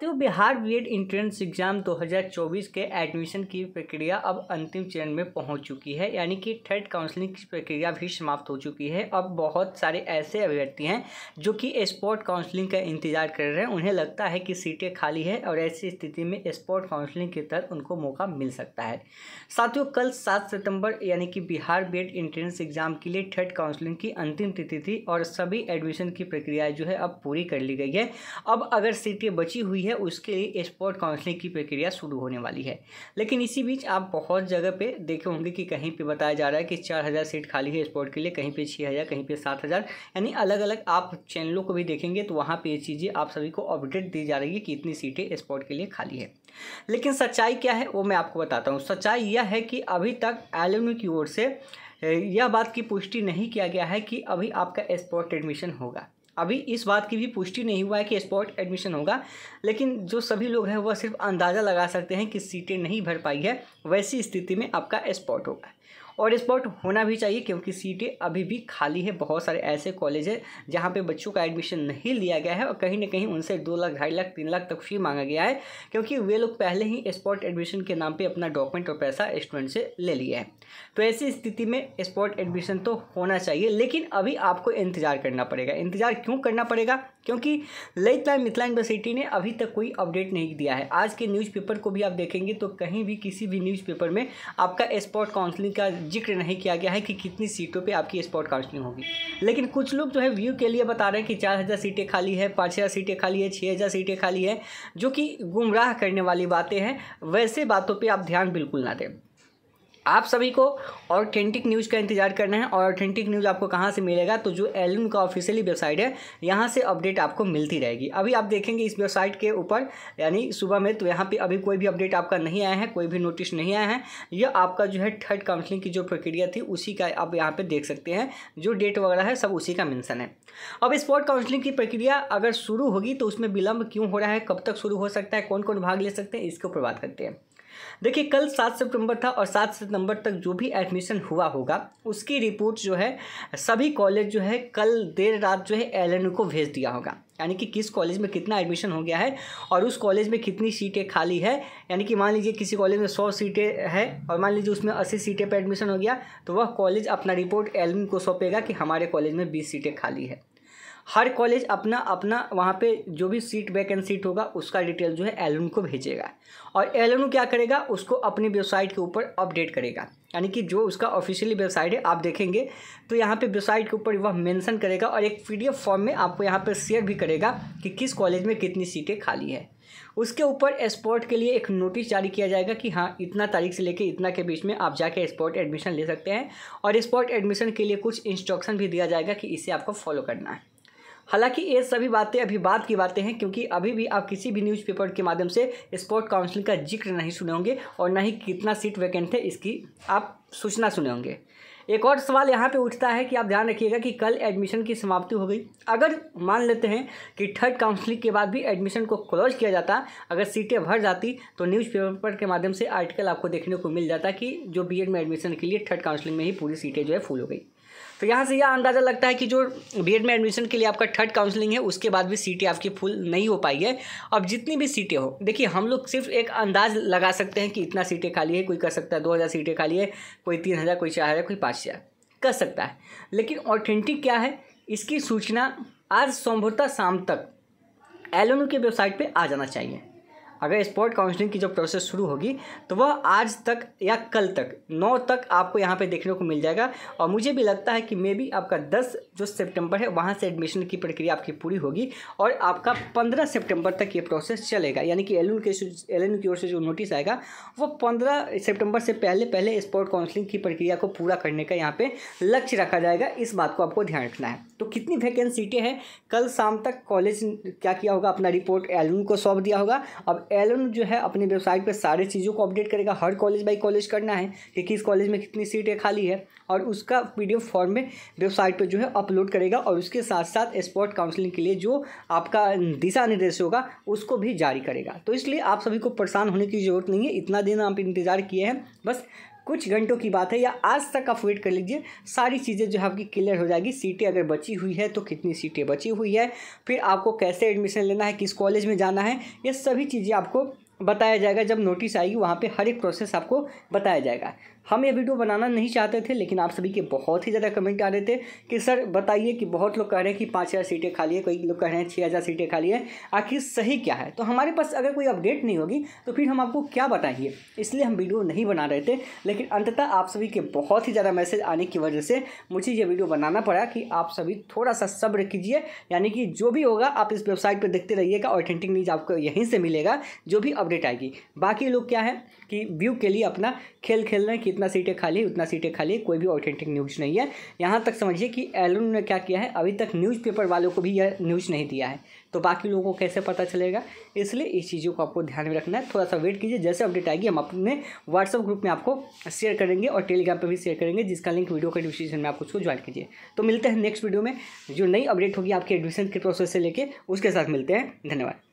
तो Bihar BEd entrance exam 2024 के admission की प्रक्रिया अब अंतिम चरण में पहुंच चुकी है यानी कि थर्ड काउंसलिंग की प्रक्रिया भी समाप्त हो चुकी है अब बहुत सारे ऐसे अभ्यर्थी हैं जो कि स्पोर्ट काउंसलिंग का इंतजार कर रहे हैं उन्हें लगता है कि सीटें खाली है और ऐसी स्थिति में स्पोर्ट काउंसलिंग के तहत उनको मौका मिल सकता है साथियों कल सात सितम्बर यानी कि बिहार बी एंट्रेंस एग्ज़ाम के लिए थर्ड काउंसलिंग की अंतिम तिथि थी और सभी एडमिशन की प्रक्रिया जो है अब पूरी कर ली गई है अब अगर सीटें बची हुई है है उसके लिए स्पॉट काउंसलिंग की प्रक्रिया शुरू होने वाली है लेकिन इसी बीच आप बहुत जगह पे देखे होंगे कि कहीं पे बताया जा रहा है कि चार हज़ार सीट खाली है स्पॉट के लिए कहीं पे छः हज़ार कहीं पे सात हज़ार यानी अलग अलग आप चैनलों को भी देखेंगे तो वहाँ पर ये चीज़ें आप सभी को अपडेट दी जा रही है कि इतनी सीटें स्पॉट के लिए खाली है लेकिन सच्चाई क्या है वो मैं आपको बताता हूँ सच्चाई यह है कि अभी तक एलएमयू की ओर से यह बात की पुष्टि नहीं किया गया है कि अभी आपका स्पॉट एडमिशन होगा अभी इस बात की भी पुष्टि नहीं हुआ है कि स्पॉट एडमिशन होगा लेकिन जो सभी लोग हैं वह सिर्फ अंदाज़ा लगा सकते हैं कि सीटें नहीं भर पाई है वैसी स्थिति में आपका स्पॉट होगा और स्पॉट होना भी चाहिए क्योंकि सीटें अभी भी खाली है बहुत सारे ऐसे कॉलेज है जहाँ पर बच्चों का एडमिशन नहीं लिया गया है और कहीं ना कहीं उनसे दो लाख ढाई लाख तीन लाख तक फी मांगा गया है क्योंकि वे लोग पहले ही स्पॉट एडमिशन के नाम पर अपना डॉक्यूमेंट और पैसा स्टूडेंट से ले लिया है तो ऐसी स्थिति में स्पॉट एडमिशन तो होना चाहिए लेकिन अभी आपको इंतज़ार करना पड़ेगा इंतज़ार क्यों करना पड़ेगा क्योंकि ललितलाल मिथिला यूनिवर्सिटी ने अभी तक कोई अपडेट नहीं दिया है आज के न्यूज़पेपर को भी आप देखेंगे तो कहीं भी किसी भी न्यूज़पेपर में आपका स्पॉट काउंसलिंग का जिक्र नहीं किया गया है कि कितनी सीटों पे आपकी स्पॉट काउंसलिंग होगी लेकिन कुछ लोग जो है व्यू के लिए बता रहे हैं कि चार हज़ार सीटें खाली है पाँच हज़ार सीटें खाली है छः हज़ार सीटें खाली है जो कि गुमराह करने वाली बातें हैं वैसे बातों पर आप ध्यान बिल्कुल ना दें आप सभी को ऑथेंटिक न्यूज़ का इंतजार करना है और ऑथेंटिक न्यूज़ आपको कहाँ से मिलेगा तो जो एलन का ऑफिशियली वेबसाइट है यहाँ से अपडेट आपको मिलती रहेगी अभी आप देखेंगे इस वेबसाइट के ऊपर यानी सुबह में तो यहाँ पे अभी कोई भी अपडेट आपका नहीं आया है कोई भी नोटिस नहीं आया है यह आपका जो है थर्ड काउंसलिंग की जो प्रक्रिया थी उसी का आप यहाँ पर देख सकते हैं जो डेट वगैरह है सब उसी का मैंसन है अब स्पॉट काउंसलिंग की प्रक्रिया अगर शुरू होगी तो उसमें विलंब क्यों हो रहा है कब तक शुरू हो सकता है कौन कौन भाग ले सकते हैं इसके ऊपर बात करते हैं देखिए कल सात सितंबर था और सात सितंबर तक जो भी एडमिशन हुआ होगा उसकी रिपोर्ट जो है सभी कॉलेज जो है कल देर रात जो है एल को भेज दिया होगा यानी कि किस कॉलेज में कितना एडमिशन हो गया है और उस कॉलेज में कितनी सीटें खाली है यानी कि मान लीजिए किसी कॉलेज में सौ सीटें है और मान लीजिए उसमें अस्सी सीटें पर एडमिशन हो गया तो वह कॉलेज अपना रिपोर्ट एल को सौंपेगा कि हमारे कॉलेज में बीस सीटें खाली है हर कॉलेज अपना अपना वहाँ पे जो भी सीट वैकेंट सीट होगा उसका डिटेल जो है एल को भेजेगा और एल क्या करेगा उसको अपनी वेबसाइट के ऊपर अपडेट करेगा यानी कि जो उसका ऑफिशियली वेबसाइट है आप देखेंगे तो यहाँ पे वेबसाइट के ऊपर वह मेंशन करेगा और एक पीडीएफ फॉर्म में आपको यहाँ पर शेयर भी करेगा कि किस कॉलेज में कितनी सीटें खाली है उसके ऊपर स्पॉट के लिए एक नोटिस जारी किया जाएगा कि हाँ इतना तारीख से लेकर इतना के बीच में आप जाके स्पोर्ट एडमिशन ले सकते हैं और स्पॉट एडमिशन के लिए कुछ इंस्ट्रक्शन भी दिया जाएगा कि इसे आपको फॉलो करना है हालांकि ये सभी बातें अभी बात की बातें हैं क्योंकि अभी भी आप किसी भी न्यूज़पेपर के माध्यम से स्पोर्ट काउंसिल का जिक्र नहीं सुने होंगे और न ही कितना सीट वैकेंट है इसकी आप सूचना सुने होंगे एक और सवाल यहाँ पे उठता है कि आप ध्यान रखिएगा कि कल एडमिशन की समाप्ति हो गई अगर मान लेते हैं कि थर्ड काउंसलिंग के बाद भी एडमिशन को क्लोज किया जाता अगर सीटें भर जाती तो न्यूज़पेपर के माध्यम से आर्टिकल आपको देखने को मिल जाता कि जो बीएड में एडमिशन के लिए थर्ड काउंसलिंग में ही पूरी सीटें जो है फुल हो गई तो यहाँ से यह अंदाज़ा लगता है कि जो बी में एडमिशन के लिए आपका थर्ड काउंसलिंग है उसके बाद भी सीटें आपकी फुल नहीं हो पाई है अब जितनी भी सीटें हो देखिए हम लोग सिर्फ एक अंदाज लगा सकते हैं कि इतना सीटें खाली है कोई कर सकता है दो हज़ार सीटें खाली है कोई तीन हज़ार कोई चार हज़ार कोई पाँच हज़ार कर सकता है लेकिन ऑथेंटिक क्या है इसकी सूचना आज सोमभुरता शाम तक एल की वेबसाइट पर आ जाना चाहिए अगर स्पोर्ट काउंसलिंग की जो प्रोसेस शुरू होगी तो वह आज तक या कल तक नौ तक आपको यहाँ पे देखने को मिल जाएगा और मुझे भी लगता है कि मे बी आपका दस जो सितंबर है वहाँ से एडमिशन की प्रक्रिया आपकी पूरी होगी और आपका पंद्रह सितंबर तक ये प्रोसेस चलेगा यानी कि एल के एल की ओर से जो नोटिस आएगा वो पंद्रह सेप्टेम्बर से पहले पहले स्पोर्ट काउंसलिंग की प्रक्रिया को पूरा करने का यहाँ पर लक्ष्य रखा जाएगा इस बात को आपको ध्यान रखना है तो कितनी वैकेंट सीटें हैं कल शाम तक कॉलेज क्या किया होगा अपना रिपोर्ट एलन को सौंप दिया होगा अब एलन जो है अपने वेबसाइट पर सारे चीज़ों को अपडेट करेगा हर कॉलेज बाई कॉलेज करना है कि किस कॉलेज में कितनी सीटें खाली है और उसका पी फॉर्म में वेबसाइट पर जो है अपलोड करेगा और उसके साथ साथ स्पोर्ट काउंसलिंग के लिए जो आपका दिशा निर्देश होगा उसको भी जारी करेगा तो इसलिए आप सभी को परेशान होने की जरूरत नहीं है इतना दिन आप इंतज़ार किए हैं बस कुछ घंटों की बात है या आज तक आप वेट कर लीजिए सारी चीज़ें जो है आपकी क्लियर हो जाएगी सीटें अगर बची हुई है तो कितनी सीटें बची हुई है फिर आपको कैसे एडमिशन लेना है किस कॉलेज में जाना है ये सभी चीज़ें आपको बताया जाएगा जब नोटिस आएगी वहाँ पे हर एक प्रोसेस आपको बताया जाएगा हम ये वीडियो बनाना नहीं चाहते थे लेकिन आप सभी के बहुत ही ज़्यादा कमेंट आ रहे थे कि सर बताइए कि बहुत लोग कह रहे हैं कि पाँच हज़ार सीटें खाली है कई लोग कह रहे हैं छः हज़ार सीटें खाली है आखिर सही क्या है तो हमारे पास अगर कोई अपडेट नहीं होगी तो फिर हम आपको क्या बताएंगे इसलिए हम वीडियो नहीं बना रहे थे लेकिन अंततः आप सभी के बहुत ही ज़्यादा मैसेज आने की वजह से मुझे ये वीडियो बनाना पड़ा कि आप सभी थोड़ा सा सब्र कीजिए यानी कि जो भी होगा आप इस वेबसाइट पर देखते रहिएगा ऑथेंटिक न्यूज़ आपको यहीं से मिलेगा जो भी अपडेट आएगी बाकी लोग क्या है की व्यू के लिए अपना खेल खेल रहे हैं कि इतना सीटें खाली उतना सीटें खाली कोई भी ऑथेंटिक न्यूज़ नहीं है यहाँ तक समझिए कि एलन ने क्या किया है अभी तक न्यूज़पेपर वालों को भी यह न्यूज़ नहीं दिया है तो बाकी लोगों को कैसे पता चलेगा इसलिए इस चीज़ों को आपको ध्यान में रखना है थोड़ा सा वेट कीजिए जैसे अपडेट आएगी हम अपने व्हाट्सअप ग्रुप में आपको शेयर करेंगे और टेलीग्राम पर भी शेयर करेंगे जिसका लिंक वीडियो के डिस्क्रिप्शन में आप उसको ज्वाइन कीजिए तो मिलते हैं नेक्स्ट वीडियो में जो नई अपडेट होगी आपके एडमिशन के प्रोसेस से लेकर उसके साथ मिलते हैं धन्यवाद